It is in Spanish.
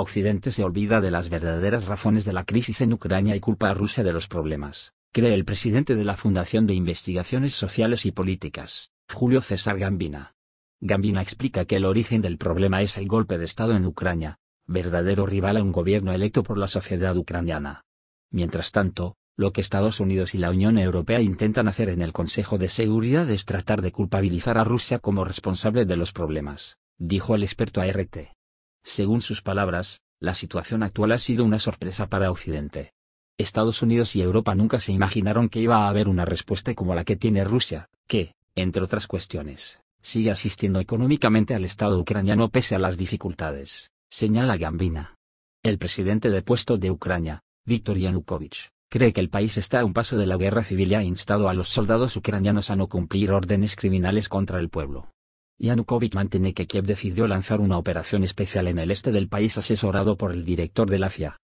Occidente se olvida de las verdaderas razones de la crisis en Ucrania y culpa a Rusia de los problemas, cree el presidente de la Fundación de Investigaciones Sociales y Políticas, Julio César Gambina. Gambina explica que el origen del problema es el golpe de Estado en Ucrania, verdadero rival a un gobierno electo por la sociedad ucraniana. Mientras tanto, lo que Estados Unidos y la Unión Europea intentan hacer en el Consejo de Seguridad es tratar de culpabilizar a Rusia como responsable de los problemas, dijo el experto ART. Según sus palabras, la situación actual ha sido una sorpresa para Occidente. Estados Unidos y Europa nunca se imaginaron que iba a haber una respuesta como la que tiene Rusia, que, entre otras cuestiones, sigue asistiendo económicamente al Estado ucraniano pese a las dificultades, señala Gambina. El presidente depuesto de Ucrania, Viktor Yanukovych, cree que el país está a un paso de la guerra civil y ha instado a los soldados ucranianos a no cumplir órdenes criminales contra el pueblo. Yanukovych mantiene que Kiev decidió lanzar una operación especial en el este del país asesorado por el director de la CIA.